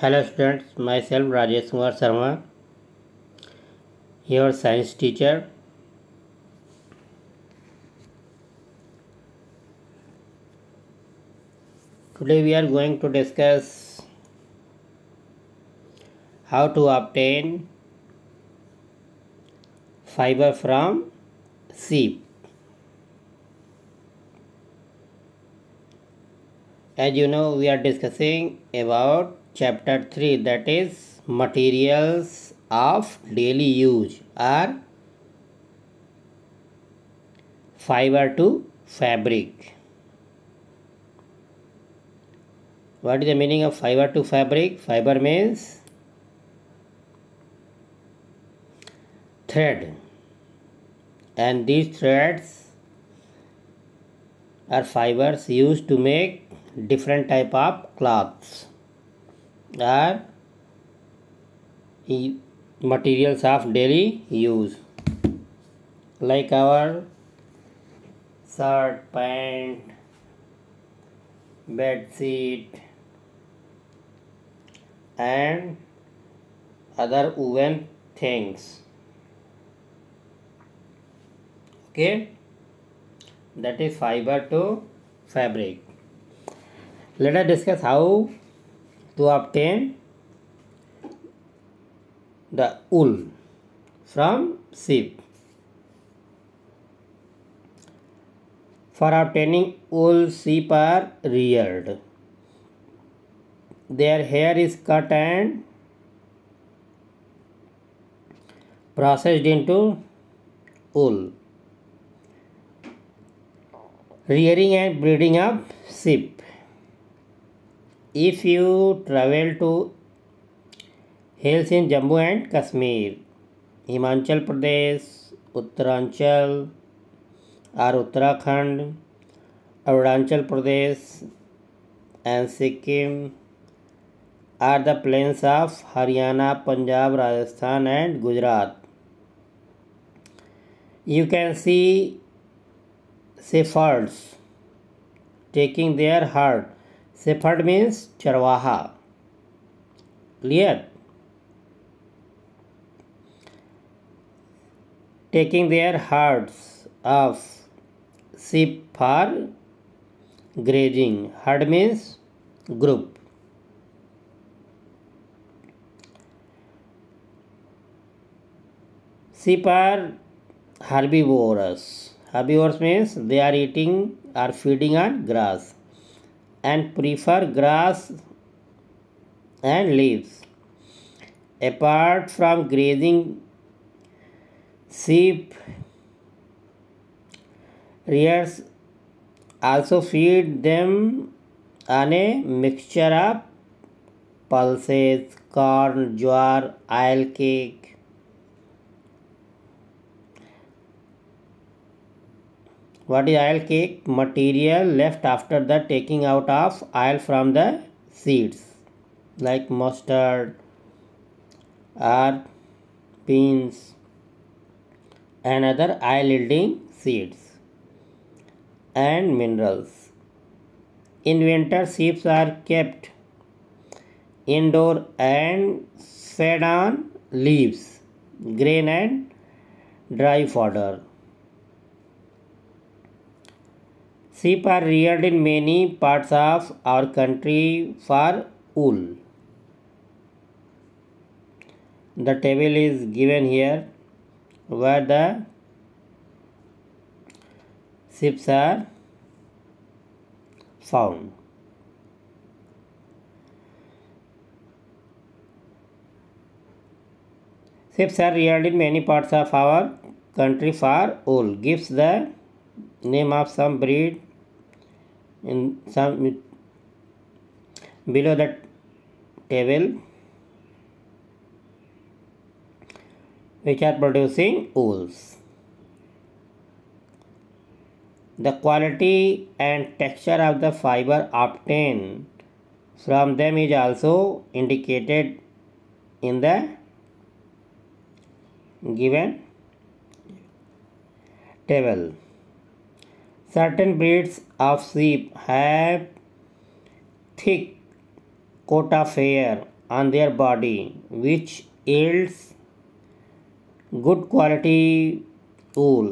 hello students myself rajesh kumar sharma your science teacher today we are going to discuss how to obtain fiber from sheep as you know we are discussing about chapter 3 that is materials of daily use are fiber to fabric what is the meaning of fiber to fabric fiber means thread and these threads are fibers used to make different type of cloths are materials of daily use like our shirt pant bed sheet and other woven things okay that is fiber to fabric let us discuss how to obtain the wool from sheep. For obtaining wool, sheep are reared. Their hair is cut and processed into wool. Rearing and breeding of sheep. if you travel to hills in Jammu and Kashmir, Himachal Pradesh, Uttaranchal or Uttarakhand, Arunachal Pradesh and Sikkim are the plains of Haryana, Punjab, Rajasthan and Gujarat. You can see shepherds taking their herd shepherd means चरवाहा clear taking their herds of sheep for grazing herd means group sheep are herbivorous herbivorous means they are eating are feeding on grass and prefer grass and leaves. Apart from grazing, sheep rears also feed them on a mixture of pulses, corn, jowar, oil cake, what is oil cake material left after the taking out of oil from the seeds like mustard or beans and other oil yielding seeds and minerals in winter sheep are kept indoor and fed on leaves grain and dry fodder Sheep are reared in many parts of our country for wool. The table is given here where the sheep are found. Sheep are reared in many parts of our country for wool. Gives the name of some breed in some below that table which are producing wools. The quality and texture of the fiber obtained from them is also indicated in the given table. Certain breeds of sheep have thick coat of hair on their body, which yields good quality wool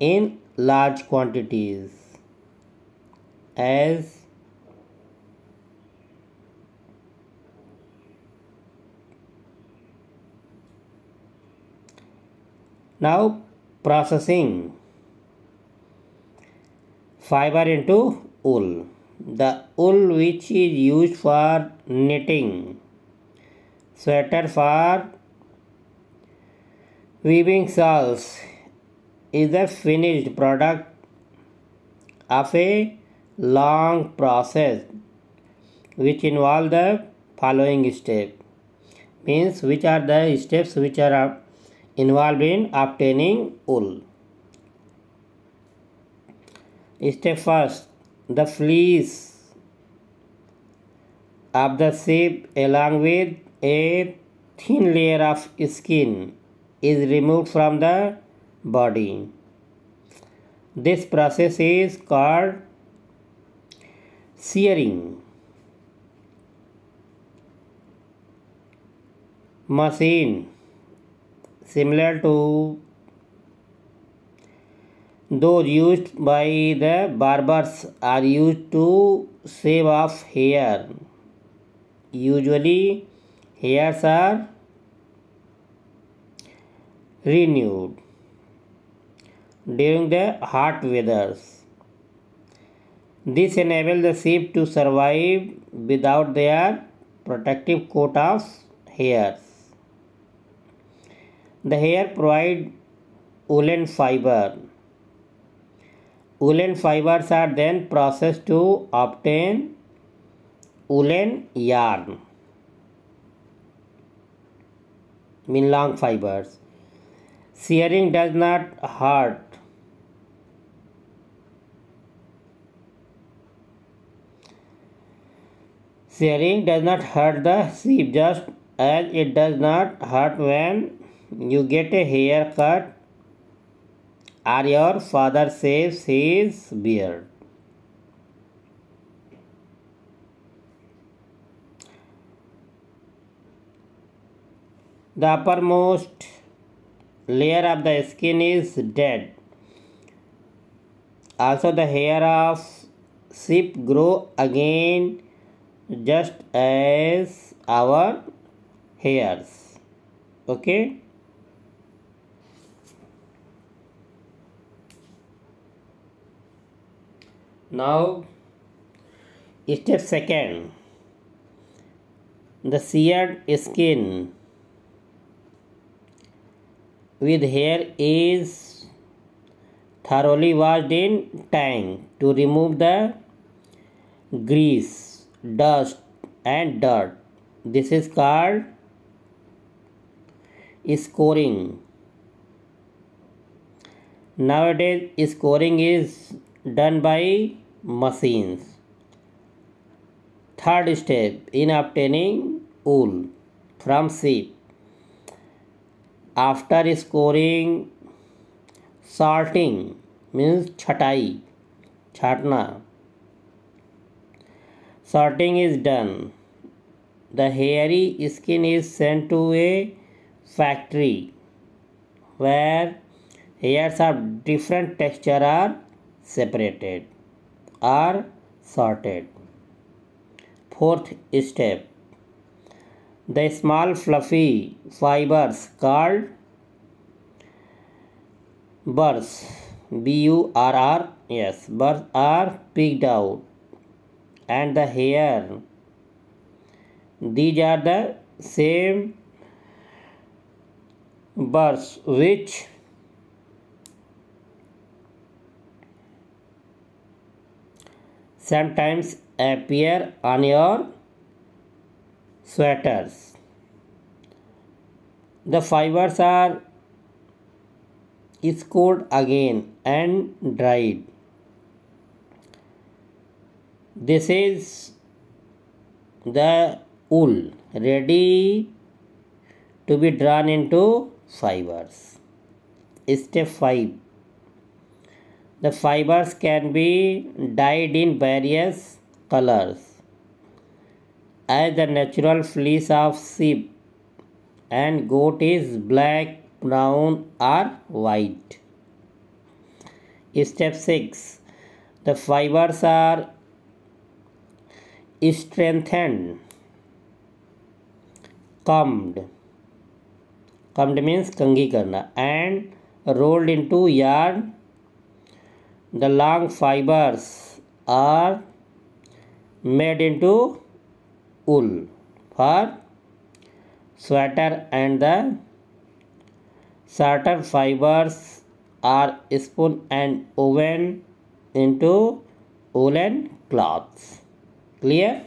in large quantities as now processing fiber into wool the wool which is used for knitting sweater for weaving shawls is a finished product of a long process which involve the following step means which are the steps which are involved in obtaining wool Steadfast, the fleece of the sheep along with a thin layer of skin is removed from the body. This process is called shearing. Machine similar to those used by the barbers are used to shave off hair. Usually, hairs are renewed during the hot weathers. This enables the sheep to survive without their protective coat of hairs. The hair provides woolen fiber woolen fibers are then processed to obtain woolen yarn mean long fibers shearing does not hurt shearing does not hurt the sheep just as it does not hurt when you get a haircut are your father shaves his beard? The uppermost layer of the skin is dead. Also the hair of sheep grow again just as our hairs. Okay. now step second the seared skin with hair is thoroughly washed in tank to remove the grease dust and dirt this is called scoring nowadays scoring is done by machines. Third step in obtaining wool from sheep. After scoring sorting means छटाई छाटना sorting is done. The hairy skin is sent to a factory where hairs of different texture are separated. are sorted. Fourth step the small fluffy fibers called burrs b u r r yes burrs are picked out and the hair these are the same burrs which sometimes appear on your sweaters. The fibers are scored again and dried. This is the wool ready to be drawn into fibers. Step 5 the fibers can be dyed in various colors as the natural fleece of sheep and goat is black, brown or white. Step 6. The fibers are strengthened, combed, combed means kangi karna and rolled into yarn the long fibers are made into wool for sweater and the shorter fibers are spun and woven into woolen cloths clear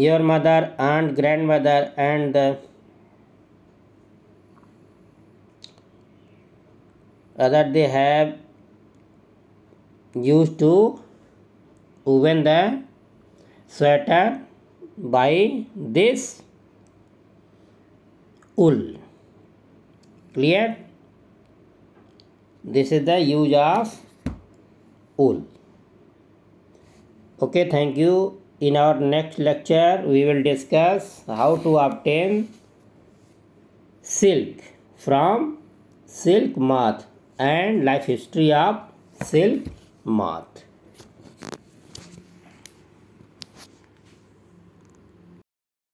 your mother, aunt, grandmother, and the other they have used to woven the sweater by this wool. Clear? This is the use of wool. Okay, thank you in our next lecture we will discuss how to obtain silk from silk moth and life history of silk moth